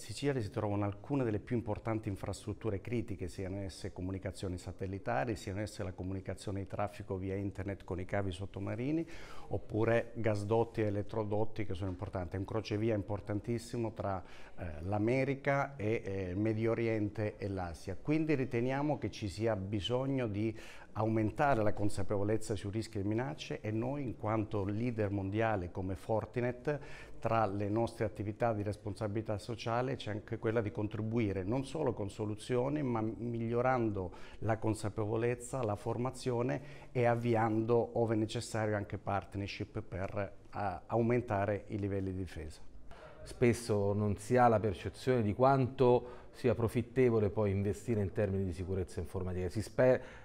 Sicilia si trovano alcune delle più importanti infrastrutture critiche, siano esse comunicazioni satellitari, siano esse la comunicazione di traffico via internet con i cavi sottomarini, oppure gasdotti e elettrodotti che sono importanti. È un crocevia importantissimo tra eh, l'America e eh, il Medio Oriente e l'Asia. Quindi riteniamo che ci sia bisogno di aumentare la consapevolezza sui rischi e minacce e noi in quanto leader mondiale come Fortinet tra le nostre attività di responsabilità sociale fondamentale c'è anche quella di contribuire non solo con soluzioni, ma migliorando la consapevolezza, la formazione e avviando, ove necessario, anche partnership per a, aumentare i livelli di difesa. Spesso non si ha la percezione di quanto sia profittevole poi investire in termini di sicurezza informatica. Si,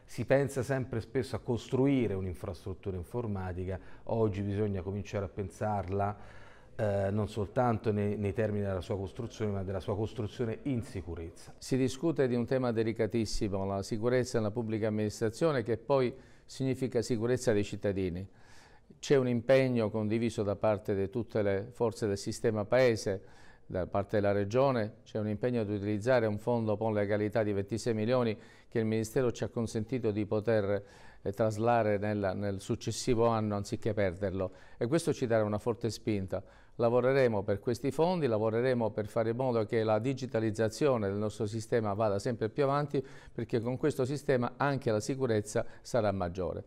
si pensa sempre spesso a costruire un'infrastruttura informatica, oggi bisogna cominciare a pensarla eh, non soltanto nei, nei, termini della sua costruzione, ma della sua costruzione in sicurezza. Si discute di un tema delicatissimo, la sicurezza nella pubblica amministrazione, che poi significa sicurezza dei cittadini. C'è un impegno condiviso da parte di tutte le forze del sistema Paese da parte della Regione c'è un impegno di utilizzare un fondo con legalità di 26 milioni che il Ministero ci ha consentito di poter eh, traslare nella, nel successivo anno anziché perderlo e questo ci darà una forte spinta. Lavoreremo per questi fondi, lavoreremo per fare in modo che la digitalizzazione del nostro sistema vada sempre più avanti perché con questo sistema anche la sicurezza sarà maggiore.